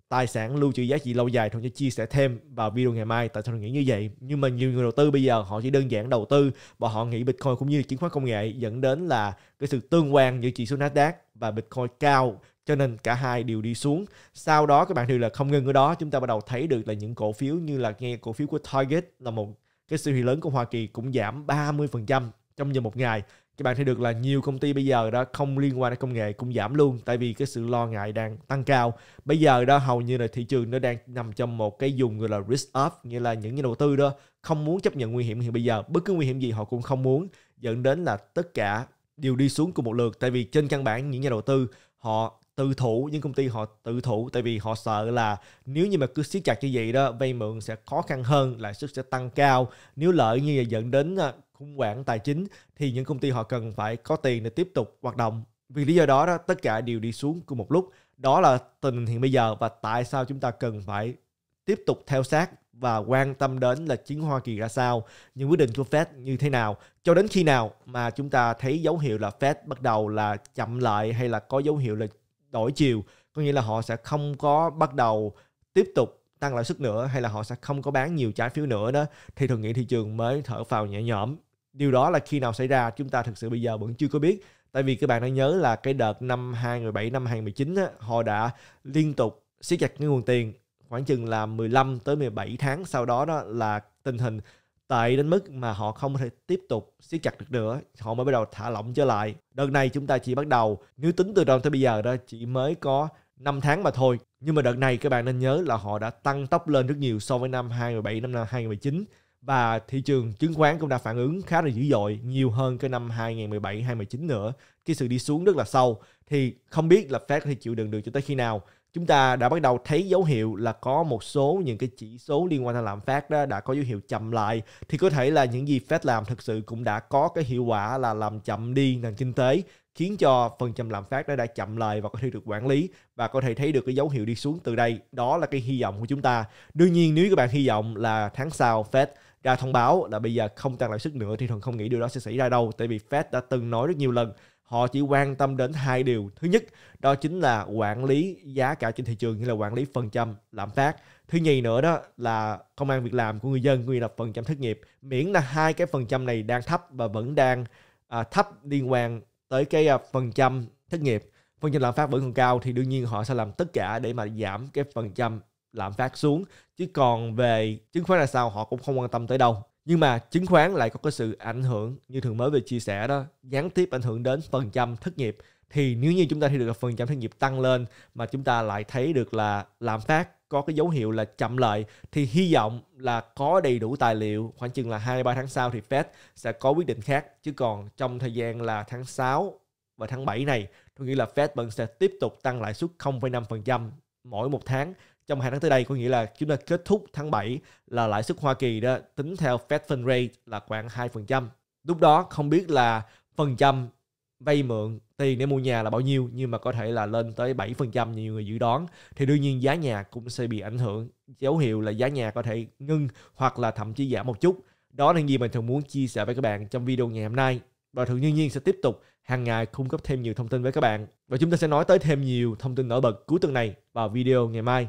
tài sản lưu trữ giá trị lâu dài thôi cho chia sẻ thêm vào video ngày mai tại sao tôi nghĩ như vậy nhưng mà nhiều người đầu tư bây giờ họ chỉ đơn giản đầu tư và họ nghĩ bitcoin cũng như chứng khoán công nghệ dẫn đến là cái sự tương quan giữa chỉ số nasdaq và bitcoin cao cho nên cả hai đều đi xuống sau đó các bạn đều là không ngừng ở đó chúng ta bắt đầu thấy được là những cổ phiếu như là nghe cổ phiếu của target là một cái siêu thị lớn của Hoa Kỳ cũng giảm 30% trong vòng một ngày các bạn thấy được là nhiều công ty bây giờ đó không liên quan đến công nghệ cũng giảm luôn tại vì cái sự lo ngại đang tăng cao bây giờ đó hầu như là thị trường nó đang nằm trong một cái dùng gọi là risk off nghĩa là những nhà đầu tư đó không muốn chấp nhận nguy hiểm hiện bây giờ bất cứ nguy hiểm gì họ cũng không muốn dẫn đến là tất cả đều đi xuống cùng một lượt tại vì trên căn bản những nhà đầu tư họ tự thụ những công ty họ tự thụ tại vì họ sợ là nếu như mà cứ siết chặt như vậy đó vay mượn sẽ khó khăn hơn lãi suất sẽ tăng cao nếu lợi như vậy dẫn đến à, khủng hoảng tài chính thì những công ty họ cần phải có tiền để tiếp tục hoạt động vì lý do đó đó tất cả đều đi xuống cùng một lúc đó là tình hình hiện bây giờ và tại sao chúng ta cần phải tiếp tục theo sát và quan tâm đến là chính Hoa Kỳ ra sao, những quyết định của Fed như thế nào, cho đến khi nào mà chúng ta thấy dấu hiệu là Fed bắt đầu là chậm lại hay là có dấu hiệu là đổi chiều có nghĩa là họ sẽ không có bắt đầu tiếp tục tăng lãi suất nữa hay là họ sẽ không có bán nhiều trái phiếu nữa đó thì thường nghĩ thị trường mới thở phào nhẹ nhõm điều đó là khi nào xảy ra chúng ta thực sự bây giờ vẫn chưa có biết tại vì các bạn đã nhớ là cái đợt năm 2017 năm 2019 á, họ đã liên tục siết chặt cái nguồn tiền khoảng chừng là 15 tới 17 tháng sau đó đó là tình hình tệ đến mức mà họ không thể tiếp tục siết chặt được nữa họ mới bắt đầu thả lỏng trở lại đợt này chúng ta chỉ bắt đầu nếu tính từ đầu tới bây giờ đó chỉ mới có 5 tháng mà thôi nhưng mà đợt này các bạn nên nhớ là họ đã tăng tốc lên rất nhiều so với năm 2017 năm 2019 và thị trường chứng khoán cũng đã phản ứng khá là dữ dội nhiều hơn cái năm 2017 2019 nữa cái sự đi xuống rất là sâu thì không biết là Fed có thể chịu đựng được cho tới khi nào chúng ta đã bắt đầu thấy dấu hiệu là có một số những cái chỉ số liên quan tới lạm phát đó đã có dấu hiệu chậm lại thì có thể là những gì Fed làm thực sự cũng đã có cái hiệu quả là làm chậm đi nền kinh tế khiến cho phần trăm lạm phát đó đã chậm lại và có thể được quản lý và có thể thấy được cái dấu hiệu đi xuống từ đây đó là cái hy vọng của chúng ta đương nhiên nếu các bạn hy vọng là tháng sau Fed ra thông báo là bây giờ không tăng lãi suất nữa thì thuần không nghĩ điều đó sẽ xảy ra đâu tại vì Fed đã từng nói rất nhiều lần họ chỉ quan tâm đến hai điều thứ nhất đó chính là quản lý giá cả trên thị trường như là quản lý phần trăm lạm phát thứ nhì nữa đó là công an việc làm của người dân cũng lập phần trăm thất nghiệp miễn là hai cái phần trăm này đang thấp và vẫn đang à, thấp liên quan tới cái à, phần trăm thất nghiệp phần trăm lạm phát vẫn còn cao thì đương nhiên họ sẽ làm tất cả để mà giảm cái phần trăm lạm phát xuống chứ còn về chứng khoán là sao họ cũng không quan tâm tới đâu nhưng mà chứng khoán lại có cái sự ảnh hưởng như thường mới về chia sẻ đó gián tiếp ảnh hưởng đến phần trăm thất nghiệp thì nếu như chúng ta thì được phần trăm thất nghiệp tăng lên mà chúng ta lại thấy được là lạm phát có cái dấu hiệu là chậm lại thì hy vọng là có đầy đủ tài liệu khoảng chừng là 2 3 tháng sau thì Fed sẽ có quyết định khác chứ còn trong thời gian là tháng 6 và tháng 7 này tôi nghĩ là Fed vẫn sẽ tiếp tục tăng lãi suất 0,5% mỗi một tháng trong hai tháng tới đây có nghĩa là chúng ta kết thúc tháng 7 là lãi suất Hoa Kỳ đó tính theo Fed Fund Rate là khoảng 2%. Lúc đó không biết là phần trăm vay mượn tiền để mua nhà là bao nhiêu nhưng mà có thể là lên tới 7% như nhiều người dự đoán thì đương nhiên giá nhà cũng sẽ bị ảnh hưởng dấu hiệu là giá nhà có thể ngưng hoặc là thậm chí giảm một chút đó là gì mình thường muốn chia sẻ với các bạn trong video ngày hôm nay và thường nhiên nhiên sẽ tiếp tục hàng ngày cung cấp thêm nhiều thông tin với các bạn và chúng ta sẽ nói tới thêm nhiều thông tin nổi bật cuối tuần này vào video ngày mai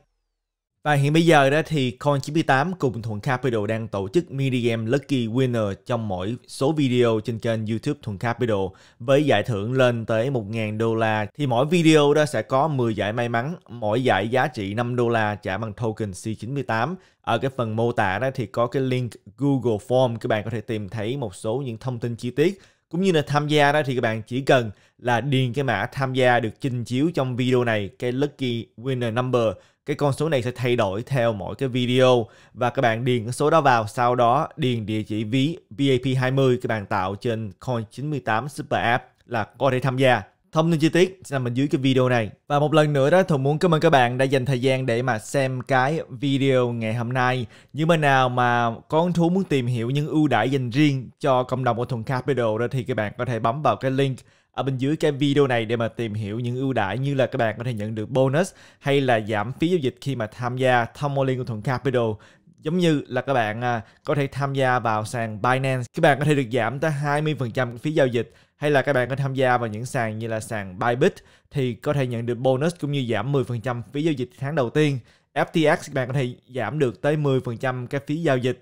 Và hiện bây giờ đó thì Coin98 cùng Thuận Capital đang tổ chức mini game Lucky Winner trong mỗi số video trên kênh YouTube Thuận Capital với giải thưởng lên tới 1.000 đô la. Thì mỗi video đó sẽ có 10 giải may mắn, mỗi giải giá trị 5 đô la trả bằng token C98. Ở cái phần mô tả đó thì có cái link Google Form các bạn có thể tìm thấy một số những thông tin chi tiết cũng như là tham gia đó thì các bạn chỉ cần là điền cái mã tham gia được trình chiếu trong video này cái lucky winner number cái con số này sẽ thay đổi theo mỗi cái video và các bạn điền cái số đó vào sau đó điền địa chỉ ví VAP20 các bạn tạo trên Coin 98 Super App là có thể tham gia thông tin chi tiết sẽ nằm ở dưới cái video này và một lần nữa đó thuận muốn cảm ơn các bạn đã dành thời gian để mà xem cái video ngày hôm nay nhưng mà nào mà có hứng thú muốn tìm hiểu những ưu đãi dành riêng cho cộng đồng của thuận capital đó thì các bạn có thể bấm vào cái link ở bên dưới cái video này để mà tìm hiểu những ưu đãi như là các bạn có thể nhận được bonus hay là giảm phí giao dịch khi mà tham gia Tomolin của Thuận Capital giống như là các bạn à, có thể tham gia vào sàn Binance các bạn có thể được giảm tới 20% phí giao dịch hay là các bạn có tham gia vào những sàn như là sàn Bybit thì có thể nhận được bonus cũng như giảm 10% phí giao dịch tháng đầu tiên FTX các bạn có thể giảm được tới 10% cái phí giao dịch